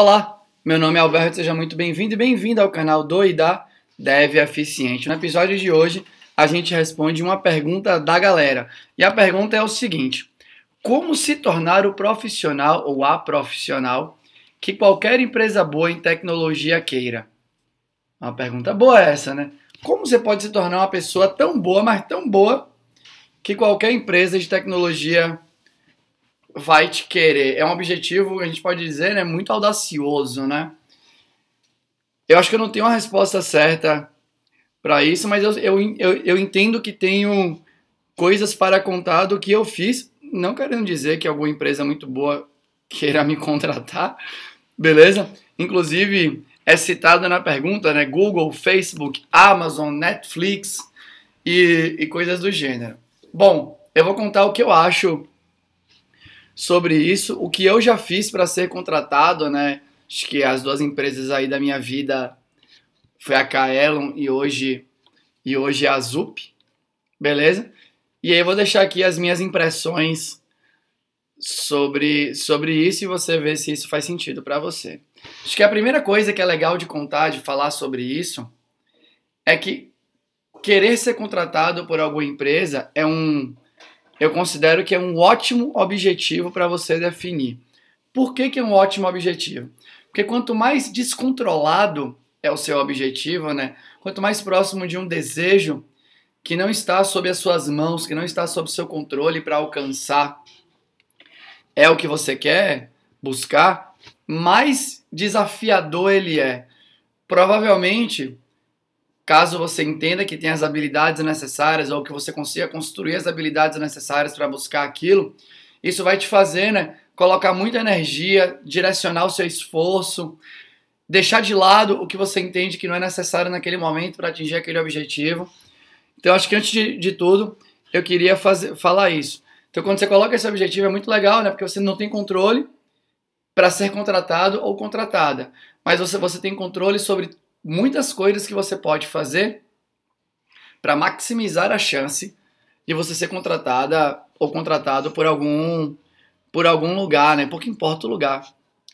Olá, meu nome é Alberto, seja muito bem-vindo e bem-vindo ao canal do e da Dev Eficiente. No episódio de hoje, a gente responde uma pergunta da galera. E a pergunta é o seguinte: Como se tornar o profissional ou a profissional que qualquer empresa boa em tecnologia queira? Uma pergunta boa é essa, né? Como você pode se tornar uma pessoa tão boa, mas tão boa, que qualquer empresa de tecnologia vai te querer. É um objetivo, a gente pode dizer, né, muito audacioso, né? Eu acho que eu não tenho uma resposta certa para isso, mas eu, eu, eu, eu entendo que tenho coisas para contar do que eu fiz, não querendo dizer que alguma empresa muito boa queira me contratar, beleza? Inclusive, é citado na pergunta, né? Google, Facebook, Amazon, Netflix e, e coisas do gênero. Bom, eu vou contar o que eu acho sobre isso, o que eu já fiz para ser contratado, né? Acho que as duas empresas aí da minha vida foi a Kaelon e hoje e hoje a Zup, beleza? E aí eu vou deixar aqui as minhas impressões sobre sobre isso e você vê se isso faz sentido para você. Acho que a primeira coisa que é legal de contar, de falar sobre isso, é que querer ser contratado por alguma empresa é um eu considero que é um ótimo objetivo para você definir. Por que, que é um ótimo objetivo? Porque quanto mais descontrolado é o seu objetivo, né? Quanto mais próximo de um desejo que não está sob as suas mãos, que não está sob seu controle para alcançar, é o que você quer buscar, mais desafiador ele é. Provavelmente caso você entenda que tem as habilidades necessárias ou que você consiga construir as habilidades necessárias para buscar aquilo, isso vai te fazer né, colocar muita energia, direcionar o seu esforço, deixar de lado o que você entende que não é necessário naquele momento para atingir aquele objetivo. Então, acho que antes de, de tudo, eu queria fazer, falar isso. Então, quando você coloca esse objetivo, é muito legal, né? Porque você não tem controle para ser contratado ou contratada, mas você, você tem controle sobre muitas coisas que você pode fazer para maximizar a chance de você ser contratada ou contratado por algum por algum lugar, né? Pouco importa o lugar,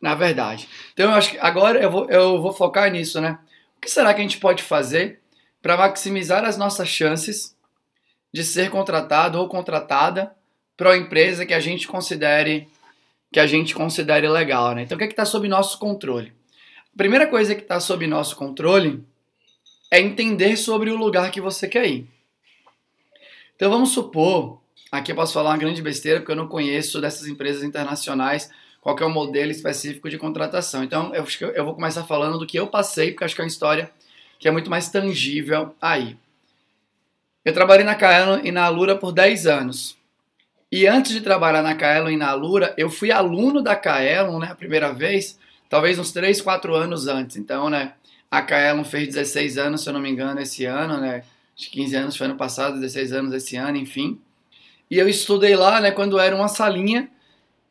na verdade. Então eu acho que agora eu vou, eu vou focar nisso, né? O que será que a gente pode fazer para maximizar as nossas chances de ser contratado ou contratada para uma empresa que a gente considere que a gente considere legal, né? Então o que é está sob nosso controle? A primeira coisa que está sob nosso controle é entender sobre o lugar que você quer ir. Então vamos supor, aqui eu posso falar uma grande besteira porque eu não conheço dessas empresas internacionais qual é o modelo específico de contratação. Então eu, eu vou começar falando do que eu passei, porque acho que é uma história que é muito mais tangível aí. Eu trabalhei na Kaelon e na Alura por 10 anos. E antes de trabalhar na Kaelon e na Alura, eu fui aluno da Kaelon, né, a primeira vez, talvez uns 3, 4 anos antes. Então, né, a Kaelon fez 16 anos, se eu não me engano, esse ano, né, de 15 anos foi ano passado, 16 anos esse ano, enfim. E eu estudei lá, né, quando era uma salinha,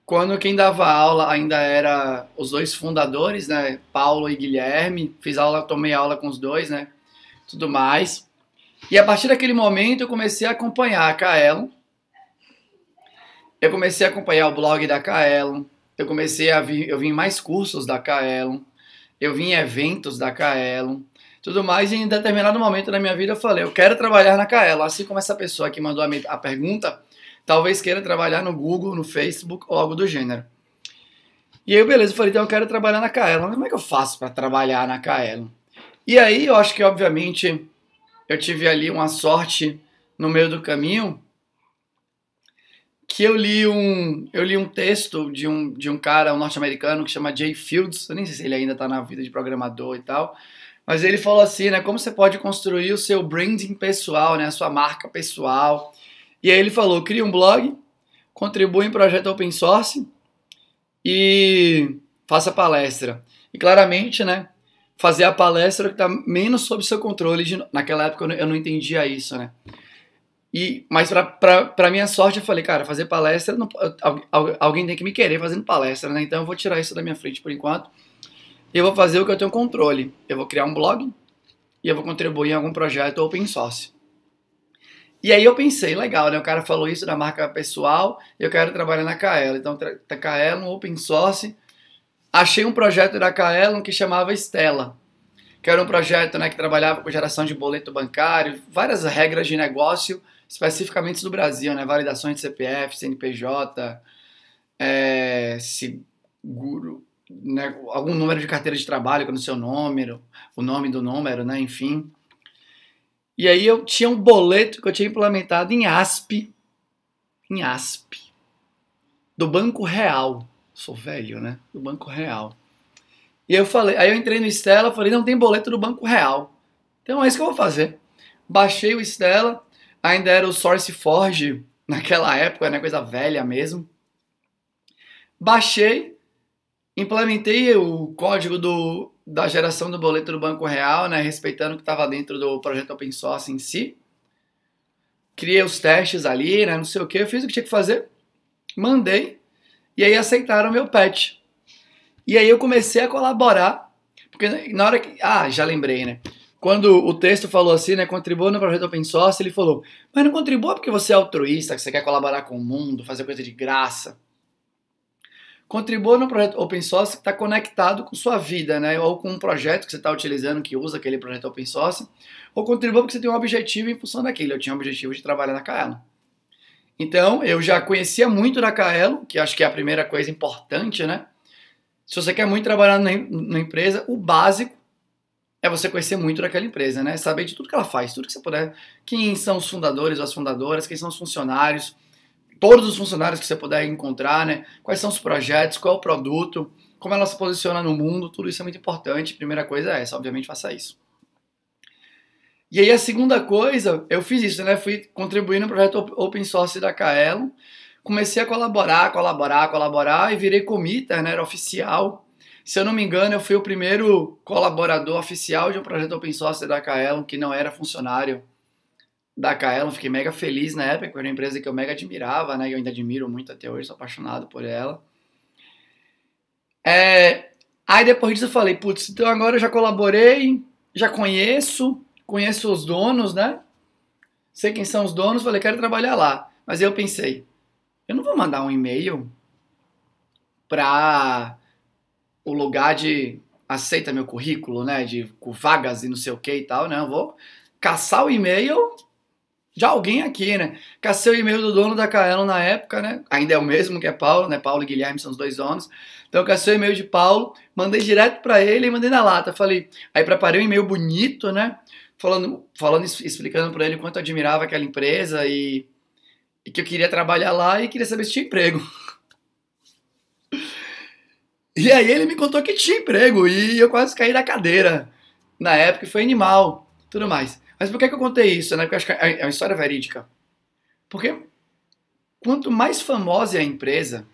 quando quem dava aula ainda era os dois fundadores, né, Paulo e Guilherme, fiz aula, tomei aula com os dois, né, tudo mais. E a partir daquele momento eu comecei a acompanhar a Kaelon, eu comecei a acompanhar o blog da Kaelon, eu comecei a vir, eu vim mais cursos da Kaelon, eu vim eventos da Kaelon, tudo mais, e em determinado momento da minha vida eu falei, eu quero trabalhar na Kaelon, assim como essa pessoa que mandou a, a pergunta, talvez queira trabalhar no Google, no Facebook ou algo do gênero. E aí, beleza, eu falei, então eu quero trabalhar na Kaelon, como é que eu faço para trabalhar na Kaelon? E aí, eu acho que, obviamente, eu tive ali uma sorte no meio do caminho, que eu li um eu li um texto de um, de um cara um norte-americano que chama Jay Fields eu nem sei se ele ainda está na vida de programador e tal mas ele falou assim né como você pode construir o seu branding pessoal né a sua marca pessoal e aí ele falou cria um blog contribua em projeto open source e faça palestra e claramente né fazer a palestra que está menos sob seu controle de, naquela época eu não entendia isso né e, mas para pra, minha sorte eu falei, cara, fazer palestra, não, alguém tem que me querer fazendo palestra, né? Então eu vou tirar isso da minha frente por enquanto. Eu vou fazer o que eu tenho controle. Eu vou criar um blog e eu vou contribuir em algum projeto open source. E aí eu pensei, legal, né? O cara falou isso da marca pessoal, eu quero trabalhar na Kael Então, um open source. Achei um projeto da Kael que chamava Estela que era um projeto né, que trabalhava com geração de boleto bancário, várias regras de negócio especificamente do Brasil, né? Validações de CPF, CNPJ, é, seguro, né? algum número de carteira de trabalho com o seu número, o nome do número, né? Enfim. E aí eu tinha um boleto que eu tinha implementado em ASP, em ASP, do Banco Real. Sou velho, né? Do Banco Real. E eu falei, aí eu entrei no Stella, falei, não tem boleto do Banco Real. Então é isso que eu vou fazer. Baixei o Stella, ainda era o SourceForge naquela época, né, coisa velha mesmo. Baixei, implementei o código do, da geração do boleto do Banco Real, né, respeitando o que estava dentro do projeto open source em si. Criei os testes ali, né, não sei o que, eu fiz o que tinha que fazer, mandei, e aí aceitaram meu patch. E aí eu comecei a colaborar, porque na hora que. Ah, já lembrei, né? quando o texto falou assim, né, contribua no projeto open source, ele falou, mas não contribua porque você é altruísta, que você quer colaborar com o mundo, fazer coisa de graça. Contribua no projeto open source que está conectado com sua vida, né, ou com um projeto que você está utilizando, que usa aquele projeto open source, ou contribua porque você tem um objetivo em função daquilo. Eu tinha um objetivo de trabalhar na Kaelo. Então, eu já conhecia muito da Kaelo, que acho que é a primeira coisa importante, né, se você quer muito trabalhar na, na empresa, o básico é você conhecer muito daquela empresa, né? Saber de tudo que ela faz, tudo que você puder. Quem são os fundadores ou as fundadoras, quem são os funcionários, todos os funcionários que você puder encontrar, né? Quais são os projetos, qual é o produto, como ela se posiciona no mundo, tudo isso é muito importante. Primeira coisa é essa, obviamente faça isso. E aí a segunda coisa, eu fiz isso, né? Fui contribuir no projeto open source da Kaelon, comecei a colaborar, colaborar, colaborar e virei committer, né? Era oficial se eu não me engano, eu fui o primeiro colaborador oficial de um projeto open source da Kaelon, que não era funcionário da Kaelon. Fiquei mega feliz na época, era uma empresa que eu mega admirava, né? Eu ainda admiro muito até hoje, sou apaixonado por ela. É... Aí depois disso eu falei, putz, então agora eu já colaborei, já conheço, conheço os donos, né? Sei quem são os donos, falei, quero trabalhar lá. Mas eu pensei, eu não vou mandar um e-mail pra o lugar de aceita meu currículo, né? De vagas e não sei o que e tal, né? Eu vou caçar o e-mail de alguém aqui, né? Cacei o e-mail do dono da Kaelon na época, né? Ainda é o mesmo que é Paulo, né? Paulo e Guilherme são os dois donos. Então cacei o e-mail de Paulo, mandei direto para ele e mandei na lata. Falei, aí preparei um e-mail bonito, né? Falando, falando, explicando para ele quanto eu admirava aquela empresa e, e que eu queria trabalhar lá e queria saber se tinha emprego. E aí ele me contou que tinha emprego e eu quase caí da cadeira. Na época foi animal, tudo mais. Mas por que, que eu contei isso? Né? Porque acho que é, é uma história verídica. Porque quanto mais famosa é a empresa,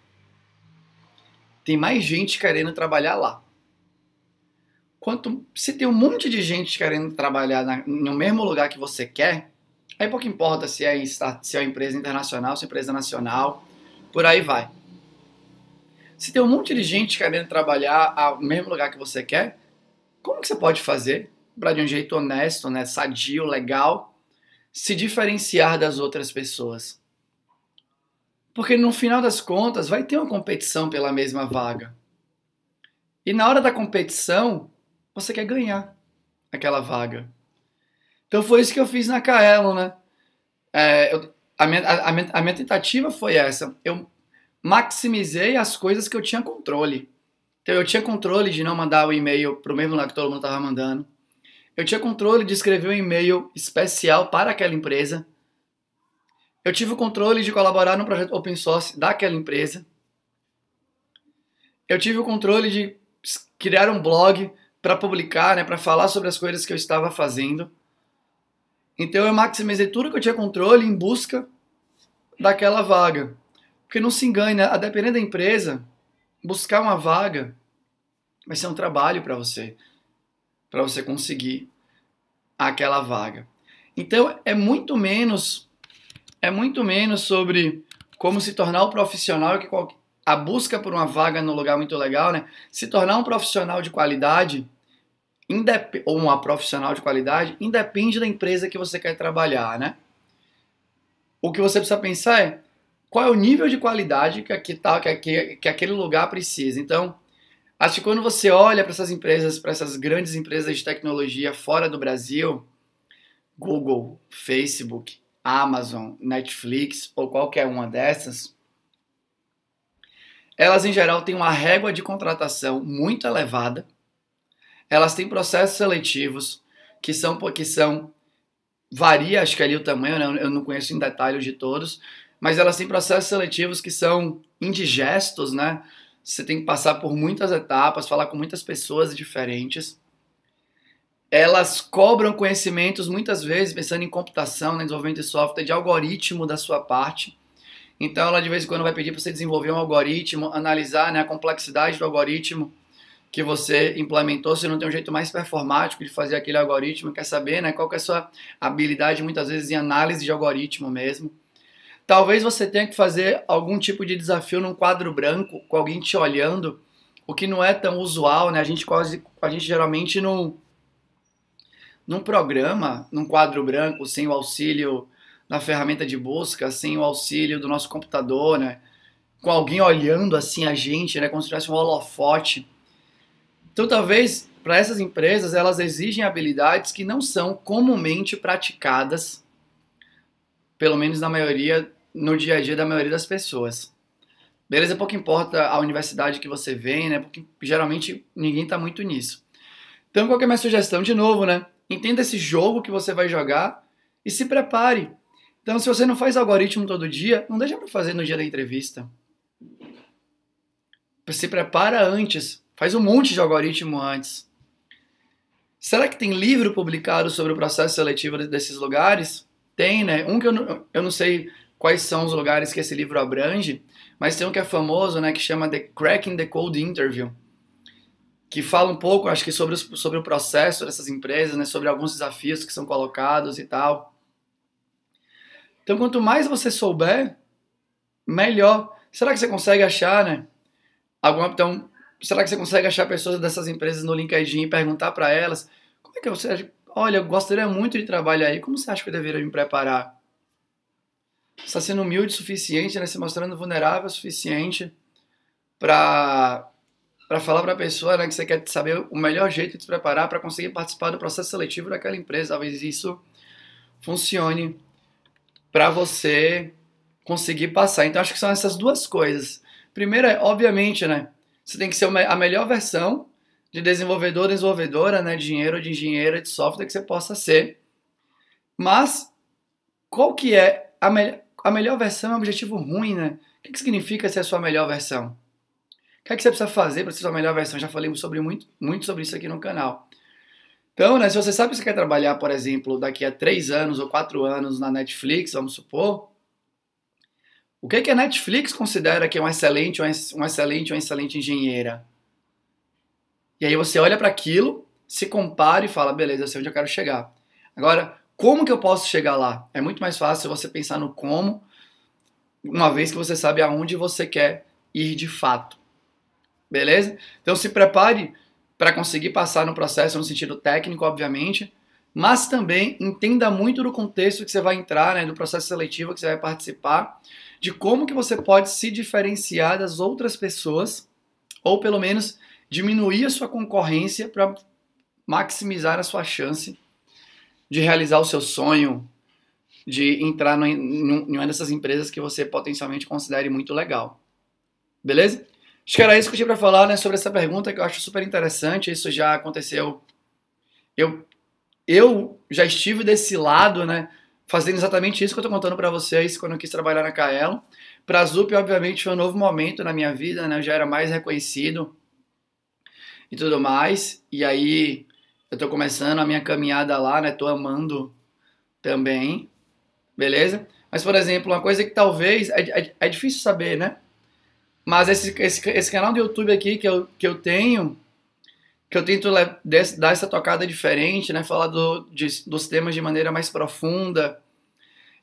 tem mais gente querendo trabalhar lá. Quanto se tem um monte de gente querendo trabalhar na, no mesmo lugar que você quer, aí pouco importa se é, se é empresa internacional, se é empresa nacional, por aí vai. Se tem um monte de gente querendo trabalhar ao mesmo lugar que você quer, como que você pode fazer para de um jeito honesto, né, sadio, legal, se diferenciar das outras pessoas? Porque no final das contas vai ter uma competição pela mesma vaga. E na hora da competição, você quer ganhar aquela vaga. Então foi isso que eu fiz na Kaelon, né? É, eu, a, minha, a, a, minha, tentativa foi essa. Eu maximizei as coisas que eu tinha controle. Então eu tinha controle de não mandar o um e-mail para o mesmo lugar que todo mundo estava mandando. Eu tinha controle de escrever um e-mail especial para aquela empresa. Eu tive o controle de colaborar no projeto open source daquela empresa. Eu tive o controle de criar um blog para publicar, né, para falar sobre as coisas que eu estava fazendo. Então eu maximizei tudo que eu tinha controle em busca daquela vaga. Porque não se engane né? a depender da empresa, buscar uma vaga vai ser um trabalho para você, para você conseguir aquela vaga. Então é muito menos é muito menos sobre como se tornar um profissional que a busca por uma vaga num lugar muito legal, né? Se tornar um profissional de qualidade ou uma profissional de qualidade independe da empresa que você quer trabalhar, né? O que você precisa pensar é qual é o nível de qualidade que, aqui tá, que, que, que aquele lugar precisa. Então, acho que quando você olha para essas empresas, para essas grandes empresas de tecnologia fora do Brasil, Google, Facebook, Amazon, Netflix ou qualquer uma dessas, elas em geral têm uma régua de contratação muito elevada, elas têm processos seletivos que são que são varia, acho que é ali o tamanho, né? eu não conheço em detalhes de todos, mas elas têm processos seletivos que são indigestos, né? Você tem que passar por muitas etapas, falar com muitas pessoas diferentes. Elas cobram conhecimentos, muitas vezes, pensando em computação, né, desenvolvimento de software, de algoritmo da sua parte. Então, ela de vez em quando vai pedir para você desenvolver um algoritmo, analisar né, a complexidade do algoritmo que você implementou, se não tem um jeito mais performático de fazer aquele algoritmo, quer saber né, qual que é a sua habilidade, muitas vezes, em análise de algoritmo mesmo Talvez você tenha que fazer algum tipo de desafio num quadro branco, com alguém te olhando, o que não é tão usual, né? A gente quase, a gente geralmente não num programa, num quadro branco, sem o auxílio da ferramenta de busca, sem o auxílio do nosso computador, né? Com alguém olhando assim a gente, né? Como se tivesse um holofote. Então, talvez para essas empresas elas exigem habilidades que não são comumente praticadas, pelo menos na maioria no dia a dia da maioria das pessoas. Beleza? Pouco importa a universidade que você vem, né? Porque geralmente ninguém está muito nisso. Então, qual é a minha sugestão? De novo, né? Entenda esse jogo que você vai jogar e se prepare. Então, se você não faz algoritmo todo dia, não deixa para fazer no dia da entrevista. Se prepara antes. Faz um monte de algoritmo antes. Será que tem livro publicado sobre o processo seletivo desses lugares? Tem, né? Um que eu não, eu não sei quais são os lugares que esse livro abrange, mas tem um que é famoso, né, que chama The Cracking the Code Interview, que fala um pouco, acho que sobre, os, sobre o processo dessas empresas, né, sobre alguns desafios que são colocados e tal. Então, quanto mais você souber, melhor. Será que você consegue achar, né? Alguma, então, será que você consegue achar pessoas dessas empresas no LinkedIn e perguntar para elas como é que você olha, eu gostaria muito de trabalhar aí, como você acha que eu deveria me preparar? está sendo humilde o suficiente, né? Se mostrando vulnerável o suficiente para para falar para a pessoa né, que você quer saber o melhor jeito de se preparar para conseguir participar do processo seletivo daquela empresa. Talvez isso funcione para você conseguir passar. Então, acho que são essas duas coisas. Primeiro é, obviamente, né? Você tem que ser a melhor versão de desenvolvedor, desenvolvedora, né? De engenheiro, de engenheira, de software que você possa ser. Mas, qual que é a melhor a melhor versão é um objetivo ruim, né? O que, significa ser a sua melhor versão? O que é que você precisa fazer para ser a sua melhor versão? Já falei sobre muito, muito sobre isso aqui no canal. Então, né, se você sabe que você quer trabalhar, por exemplo, daqui a três anos ou quatro anos na Netflix, vamos supor, o que, é que a Netflix considera que é um excelente, um excelente, uma excelente engenheira? E aí você olha para aquilo, se compara e fala, beleza, eu sei onde eu quero chegar. Agora, como que eu posso chegar lá? É muito mais fácil você pensar no como, uma vez que você sabe aonde você quer ir de fato. Beleza? Então se prepare para conseguir passar no processo no sentido técnico, obviamente, mas também entenda muito do contexto que você vai entrar, né, do processo seletivo que você vai participar, de como que você pode se diferenciar das outras pessoas ou pelo menos diminuir a sua concorrência para maximizar a sua chance de realizar o seu sonho, de entrar no, em uma dessas empresas que você potencialmente considere muito legal. Beleza? Acho que era isso que eu tinha para falar né, sobre essa pergunta, que eu acho super interessante. Isso já aconteceu. Eu, eu já estive desse lado, né? Fazendo exatamente isso que eu estou contando para vocês quando eu quis trabalhar na Kaelon. Para a Zup, obviamente, foi um novo momento na minha vida, né? Eu já era mais reconhecido e tudo mais. E aí eu tô começando a minha caminhada lá, né? Tô amando também, beleza? Mas, por exemplo, uma coisa que talvez. É, é, é difícil saber, né? Mas esse, esse, esse, canal do YouTube aqui que eu, que eu tenho, que eu tento dar essa tocada diferente, né? Falar do, de, dos temas de maneira mais profunda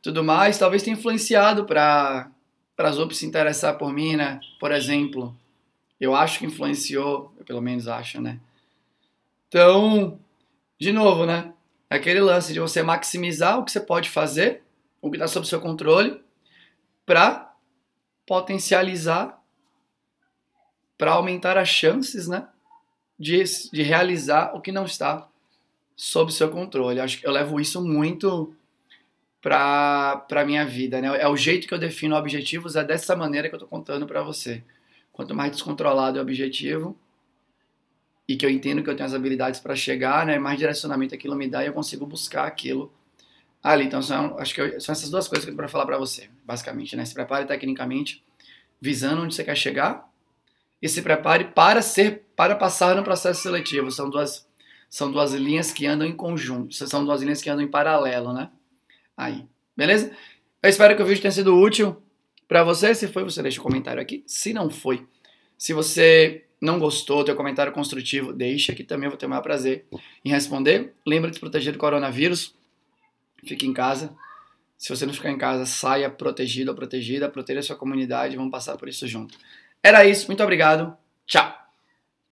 tudo mais, talvez tenha influenciado para as outras se interessar por mim, né? Por exemplo. Eu acho que influenciou, eu pelo menos acho, né? Então, de novo, né? Aquele lance de você maximizar o que você pode fazer, o que está sob seu controle, para potencializar, para aumentar as chances, né? De, de realizar o que não está sob seu controle. Acho que eu levo isso muito para a minha vida, né? É o jeito que eu defino objetivos, é dessa maneira que eu estou contando para você. Quanto mais descontrolado é o objetivo, e que eu entendo que eu tenho as habilidades para chegar, né? Mais direcionamento aquilo me dá e eu consigo buscar aquilo ali. Então, são, acho que eu, são essas duas coisas que eu para falar para você, basicamente, né? Se prepare tecnicamente, visando onde você quer chegar, e se prepare para ser, para passar no processo seletivo. São duas, são duas linhas que andam em conjunto, são duas linhas que andam em paralelo, né? Aí, beleza? Eu espero que o vídeo tenha sido útil para você. Se foi, você deixa o um comentário aqui. Se não foi, se você não gostou, teu comentário construtivo, deixa que também eu vou ter o maior prazer em responder. Lembra de se proteger do coronavírus. Fique em casa. Se você não ficar em casa, saia protegido ou protegida, proteja a sua comunidade, vamos passar por isso junto. Era isso, muito obrigado. Tchau.